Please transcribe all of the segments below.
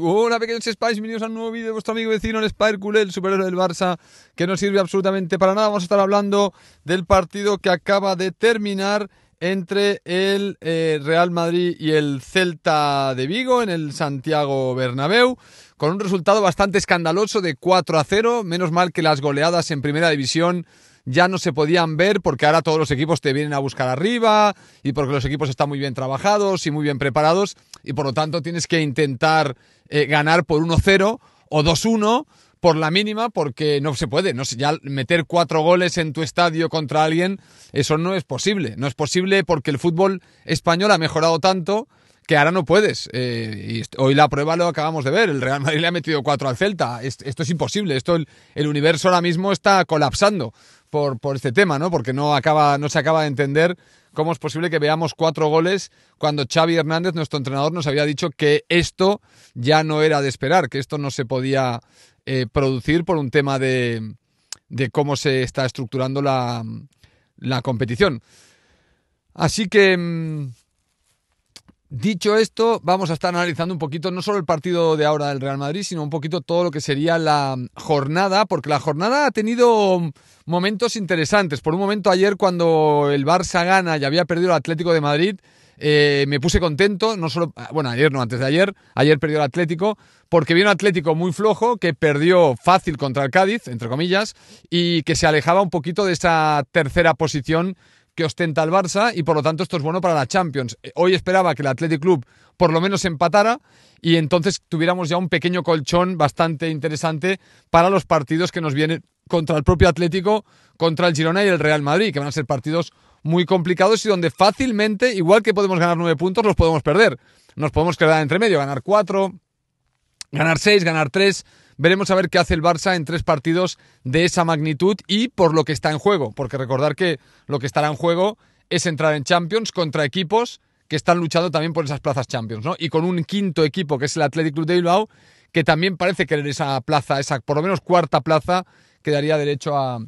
Hola pequeños Spice, bienvenidos a un nuevo vídeo de vuestro amigo vecino el Spire Culé, el superhéroe del Barça, que no sirve absolutamente para nada. Vamos a estar hablando del partido que acaba de terminar entre el eh, Real Madrid y el Celta de Vigo en el Santiago Bernabéu, con un resultado bastante escandaloso de 4 a 0. Menos mal que las goleadas en primera división ya no se podían ver porque ahora todos los equipos te vienen a buscar arriba y porque los equipos están muy bien trabajados y muy bien preparados y por lo tanto tienes que intentar eh, ganar por 1-0 o 2-1 por la mínima porque no se puede. No, ya meter cuatro goles en tu estadio contra alguien, eso no es posible. No es posible porque el fútbol español ha mejorado tanto que ahora no puedes. Eh, y hoy la prueba lo acabamos de ver. El Real Madrid le ha metido cuatro al Celta. Esto, es imposible. Esto el universo ahora mismo está colapsando por, este tema, ¿no? Porque no, acaba, no se acaba de entender cómo es posible que veamos cuatro goles cuando Xavi Hernández, nuestro entrenador, nos había dicho que esto ya no era de esperar, que esto no se podía eh, producir por un tema de, cómo se está estructurando la competición. Así que mm, Dicho esto, vamos a estar analizando un poquito no solo el partido de ahora del Real Madrid, sino un poquito todo lo que sería la mm, jornada, porque la jornada ha tenido mm, momentos interesantes. Por un momento ayer cuando el Barça gana y había perdido el Atlético de Madrid, eh, me puse contento, no solo, ah, bueno, ayer no, antes de ayer, ayer perdió el Atlético, porque vino un Atlético muy flojo, que perdió fácil contra el Cádiz, entre comillas, y que se alejaba un poquito de esa tercera posición ostenta el Barça y por lo tanto esto es bueno para la Champions. Eh, hoy esperaba que el Athletic Club por lo menos empatara y entonces tuviéramos ya un pequeño colchón bastante interesante para los partidos que nos vienen contra el propio Atlético, contra el Girona y el Real Madrid, que van a ser partidos muy complicados y donde fácilmente, igual que podemos ganar nueve puntos, los podemos perder. Nos podemos quedar entre medio, ganar cuatro, ganar seis, ganar tres. Veremos a ver qué hace el Barça en tres partidos de esa magnitud y por lo que está en juego, porque recordar que lo que estará en juego es entrar en Champions contra equipos que están luchando también por esas plazas Champions, ¿no? Y con un quinto equipo que es el Athletic Club de Bilbao, que también parece querer esa plaza, esa por lo menos cuarta plaza que daría derecho a,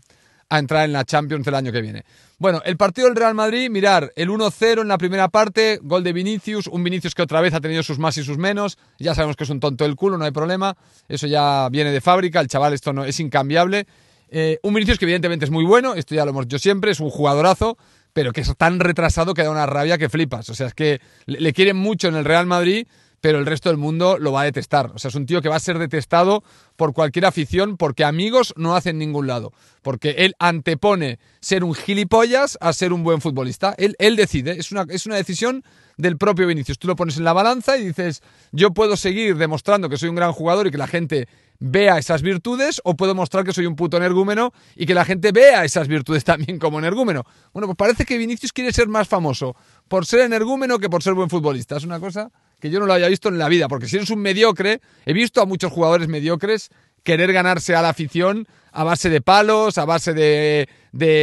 a entrar en la Champions el año que viene. Bueno, el partido del Real Madrid, mirar, el 1-0 en la primera parte, gol de Vinicius, un Vinicius que otra vez ha tenido sus más y sus menos, ya sabemos que es un tonto del culo, no hay problema, eso ya viene de fábrica, el chaval esto no es incambiable. Eh, un Vinicius que evidentemente es muy bueno, esto ya lo hemos dicho siempre, es un jugadorazo, pero que es tan retrasado que da una rabia que flipas. O sea, es que le quieren mucho en el Real Madrid, pero el resto del mundo lo va a detestar. O sea, es un tío que va a ser detestado por cualquier afición porque amigos no hacen ningún lado. Porque él antepone ser un gilipollas a ser un buen futbolista. Él, él decide, es una, es una decisión del propio Vinicius. Tú lo pones en la balanza y dices, yo puedo seguir demostrando que soy un gran jugador y que la gente vea esas virtudes o puedo mostrar que soy un puto energúmeno y que la gente vea esas virtudes también como energúmeno. Bueno, pues parece que Vinicius quiere ser más famoso por ser energúmeno que por ser buen futbolista. Es una cosa que yo no lo había visto en la vida, porque si eres un mediocre, he visto a muchos jugadores mediocres querer ganarse a la afición a base de palos, a base de,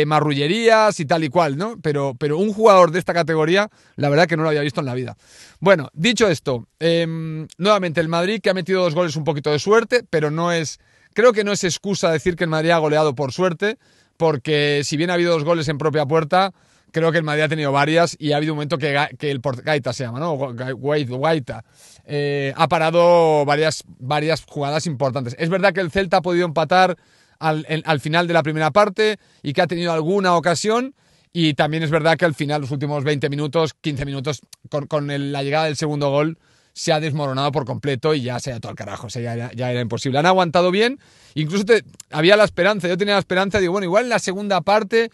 marrullerías y tal y cual, ¿no? Pero, pero un jugador de esta categoría, la verdad que no lo había visto en la vida. Bueno, dicho esto, em, nuevamente el Madrid que ha metido dos goles un poquito de suerte, pero no es, creo que no es excusa decir que el Madrid ha goleado por suerte, porque si bien ha habido dos goles en propia puerta, creo que el Madrid ha tenido varias y ha habido un momento que, el Gaita se llama, ¿no? Guaita. Eh, ha parado varias, varias jugadas importantes. Es verdad que el Celta ha podido empatar al, final de la primera parte y que ha tenido alguna ocasión. Y también es verdad que al final, los últimos 20 minutos, 15 minutos, con, la llegada del segundo gol, se ha desmoronado por completo y ya se ha ido al carajo, o sea, ya, era, ya, era imposible. Han aguantado bien, incluso había la esperanza, yo tenía la esperanza, digo, bueno, igual en la segunda parte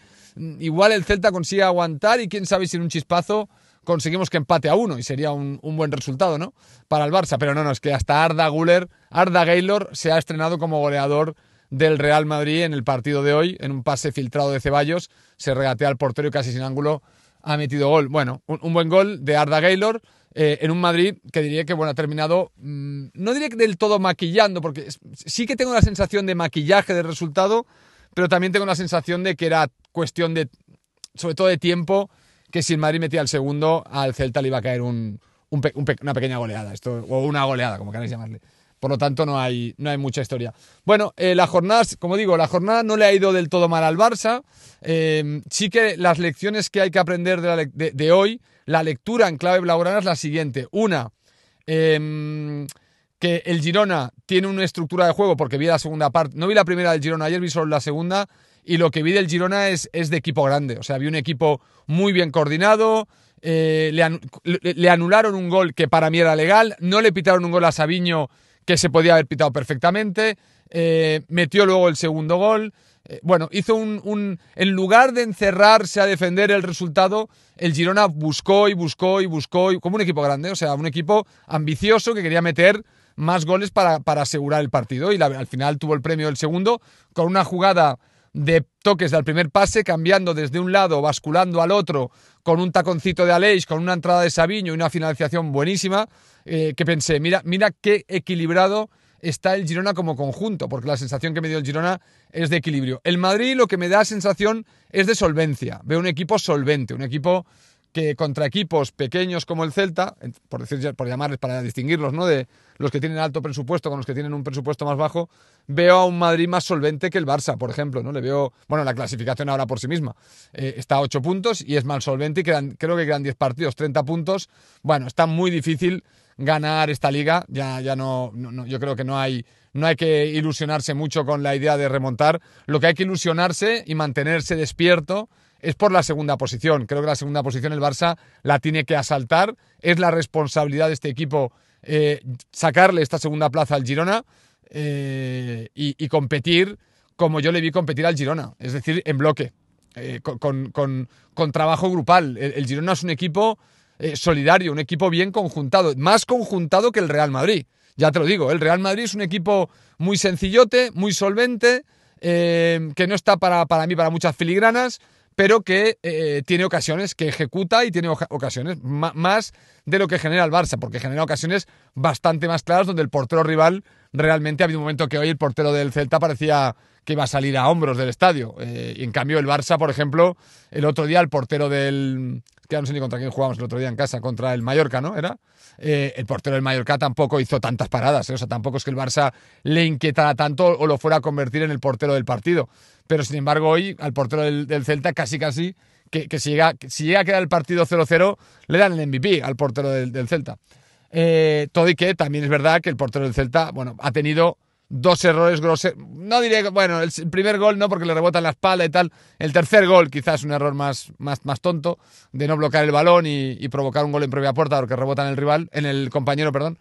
igual el Celta consigue aguantar y quién sabe si en un chispazo conseguimos que empate a uno y sería un, buen resultado, ¿no? Para el Barça. Pero no, no, es que hasta Arda Guller, Arda Gaylor se ha estrenado como goleador del Real Madrid en el partido de hoy, en un pase filtrado de Ceballos, se regatea al portero y casi sin ángulo ha metido gol. Bueno, un, buen gol de Arda Gaylor eh, en un Madrid que diría que, bueno, ha terminado, mm, no no que del todo maquillando, porque sí que tengo la sensación de maquillaje del resultado, pero también tengo la sensación de que era cuestión de, sobre todo de tiempo, que si el Madrid metía el segundo, al Celta le iba a caer una pequeña goleada, esto, o una goleada, como queráis llamarle. Por lo tanto, no hay, no hay mucha historia. Bueno, eh, la jornada, como digo, la jornada no le ha ido del todo mal al Barça. Eh, sí que las lecciones que hay que aprender de, hoy, la lectura en clave blaugrana es la siguiente. Una, em, que el Girona tiene una estructura de juego, porque vi la segunda parte, no vi la primera del Girona ayer, vi solo la segunda, y lo que vi del Girona es, de equipo grande. O sea, vi un equipo muy bien coordinado, eh, le, anularon un gol que para mí era legal, no le pitaron un gol a Sabiño que se podía haber pitado perfectamente, eh, metió luego el segundo gol. Eh, bueno, hizo un, En lugar de encerrarse a defender el resultado, el Girona buscó y buscó y buscó, como un equipo grande, o sea, un equipo ambicioso que quería meter más goles para, asegurar el partido y al final tuvo el premio del segundo con una jugada de toques del primer pase, cambiando desde un lado, basculando al otro, con un taconcito de Aleix, con una entrada de Sabiño y una finalización buenísima, eh, que pensé, mira, mira qué equilibrado está el Girona como conjunto, porque la sensación que me dio el Girona es de equilibrio. El Madrid lo que me da sensación es de solvencia. Veo un equipo solvente, un equipo que contra equipos pequeños como el Celta, por decir, por llamarles, para distinguirlos, ¿no? De los que tienen alto presupuesto con los que tienen un presupuesto más bajo, veo a un Madrid más solvente que el Barça, por ejemplo, ¿no? Le veo, bueno, la clasificación ahora por sí misma eh, está a 8 puntos y es más solvente y creo que quedan 10 partidos, 30 puntos. Bueno, está muy difícil ganar esta liga, ya, ya no yo creo que no hay, no hay que ilusionarse mucho con la idea de remontar, lo que hay que ilusionarse y mantenerse despierto es por la segunda posición. Creo que la segunda posición el Barça la tiene que asaltar. Es la responsabilidad de este equipo eh, sacarle esta segunda plaza al Girona eh, y, competir como yo le vi competir al Girona, es decir, en bloque, eh, con, trabajo grupal. El, Girona es un equipo solidario, un equipo bien conjuntado, más conjuntado que el Real Madrid. Ya te lo digo, el Real Madrid es un equipo muy sencillote, muy solvente, que no está para mí para muchas filigranas, pero que eh, tiene ocasiones, que ejecuta y tiene ocasiones más de lo que genera el Barça, porque genera ocasiones bastante más claras donde el portero rival realmente ha habido un momento que hoy el portero del Celta parecía que iba a salir a hombros del estadio. Eh, y en cambio el Barça, por ejemplo, el otro día el portero del, que ya no sé ni contra quién jugamos el otro día en casa, contra el Mallorca, ¿no? Era. Eh, el portero del Mallorca tampoco hizo tantas paradas, ¿eh? o sea, tampoco es que el Barça le inquietara tanto o lo fuera a convertir en el portero del partido. Pero sin embargo, hoy al portero del, Celta casi casi que, si, llega, a quedar el partido 0-0, le dan el MVP al portero del, Celta. Eh, todo y que también es verdad que el portero del Celta, bueno, ha tenido dos errores groseros. No diré, bueno, el primer gol no, porque le rebotan la espalda y tal. El tercer gol quizás un error más, más, tonto de no bloquear el balón y, provocar un gol en propia puerta porque rebotan el rival, en el compañero, perdón.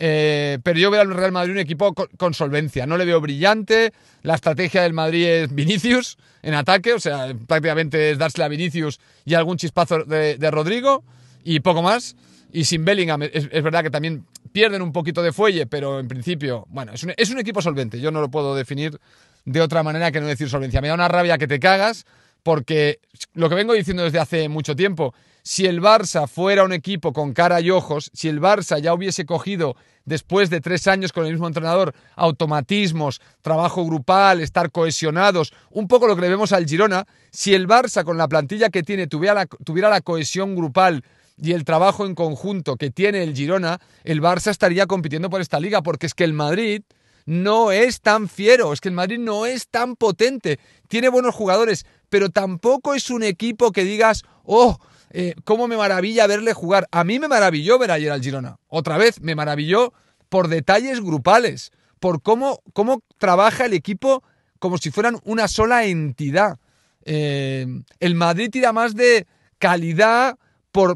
Eh, pero yo veo al Real Madrid un equipo con, solvencia. No le veo brillante. La estrategia del Madrid es Vinicius en ataque, o sea, prácticamente es dársela a Vinicius y algún chispazo de, de Rodrigo y poco más y sin Bellingham es, verdad que también pierden un poquito de fuelle, pero en principio, bueno, es un, equipo solvente. Yo no lo puedo definir de otra manera que no decir solvencia. Me da una rabia que te cagas porque lo que vengo diciendo desde hace mucho tiempo, si el Barça fuera un equipo con cara y ojos, si el Barça ya hubiese cogido después de tres años con el mismo entrenador automatismos, trabajo grupal, estar cohesionados, un poco lo que le vemos al Girona, si el Barça con la plantilla que tiene tuviera la cohesión grupal y el trabajo en conjunto que tiene el Girona, el Barça estaría compitiendo por esta liga, porque es que el Madrid no es tan fiero, es que el Madrid no es tan potente, tiene buenos jugadores, pero tampoco es un equipo que digas, oh, eh, cómo me maravilla verle jugar. A mí me maravilló ver ayer al Girona, otra vez, me maravilló por detalles grupales, por cómo, cómo trabaja el equipo como si fueran una sola entidad. Eh, el Madrid tira más de calidad,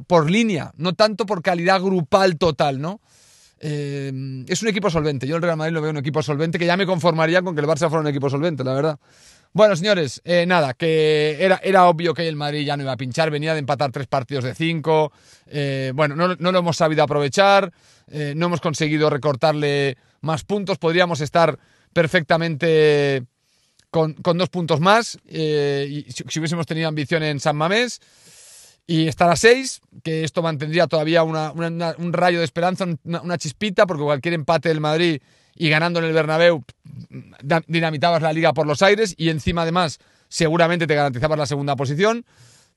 por, línea, no tanto por calidad grupal total, ¿no? Eh, es un equipo solvente. Yo el Real Madrid lo veo un equipo solvente, que ya me conformaría con que el Barça fuera un equipo solvente, la verdad. Bueno, señores, eh, nada, que era, era obvio que el Madrid ya no iba a pinchar, venía de empatar tres partidos de cinco. Eh, bueno, no, lo hemos sabido aprovechar, no hemos conseguido recortarle más puntos, podríamos estar perfectamente con, dos puntos más si, hubiésemos tenido ambición en San Mamés y estar a 6, que esto mantendría todavía un rayo de esperanza, una, chispita, porque cualquier empate del Madrid y ganando en el Bernabéu mm, dinamitabas la liga por los aires y encima además seguramente te garantizabas la segunda posición,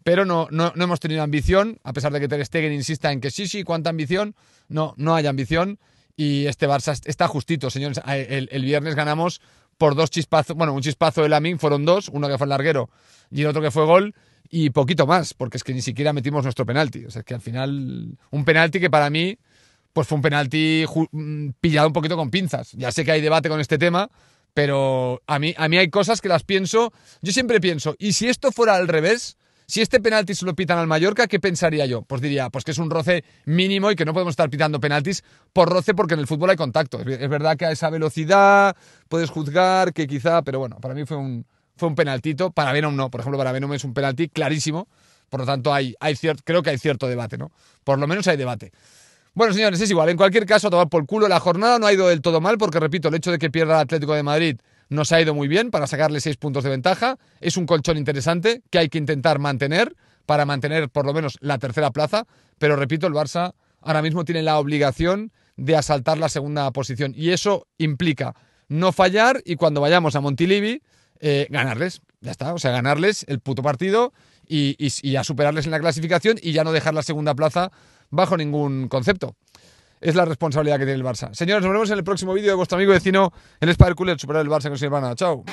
pero no, no, hemos tenido ambición, a pesar de que Ter Stegen insista en que sí, sí, cuánta ambición, no, no hay ambición y este Barça está justito, señores, ah, eh, el, viernes ganamos por dos chispazos, bueno, un chispazo de Lamin, fueron dos, uno que fue el larguero y el otro que fue gol, y poquito más, porque es que ni siquiera metimos nuestro penalti. O sea, es que al final, un penalti que para mí, pues fue un penalti mm, pillado un poquito con pinzas. Ya sé que hay debate con este tema, pero a mí, a mí hay cosas que las pienso. Yo siempre pienso, ¿y si esto fuera al revés? Si este penalti se lo pitan al Mallorca, ¿qué pensaría yo? Pues diría, pues que es un roce mínimo y que no podemos estar pitando penaltis por roce porque en el fútbol hay contacto. Es verdad que a esa velocidad puedes juzgar que quizá, pero bueno, para mí fue un, fue un penaltito, para Venom no, por ejemplo, para Venom es un penalti clarísimo, por lo tanto hay, hay cierto, creo que hay cierto debate, ¿no? Por lo menos hay debate. Bueno, señores, es igual. En cualquier caso, a tomar por culo. La jornada no ha ido del todo mal, porque repito, el hecho de que pierda el Atlético de Madrid nos ha ido muy bien para sacarle seis puntos de ventaja. Es un colchón interesante que hay que intentar mantener para mantener por lo menos la tercera plaza. Pero repito, el Barça ahora mismo tiene la obligación de asaltar la segunda posición. Y eso implica no fallar y cuando vayamos a Montilivi eh, ganarles. Ya está, o sea, ganarles el puto partido y, y, a superarles en la clasificación y ya no dejar la segunda plaza bajo ningún concepto. Es la responsabilidad que tiene el Barça. Señores, nos vemos en el próximo vídeo de vuestro amigo vecino, el Spider Cooler, superar el Barça con su hermana. Chao.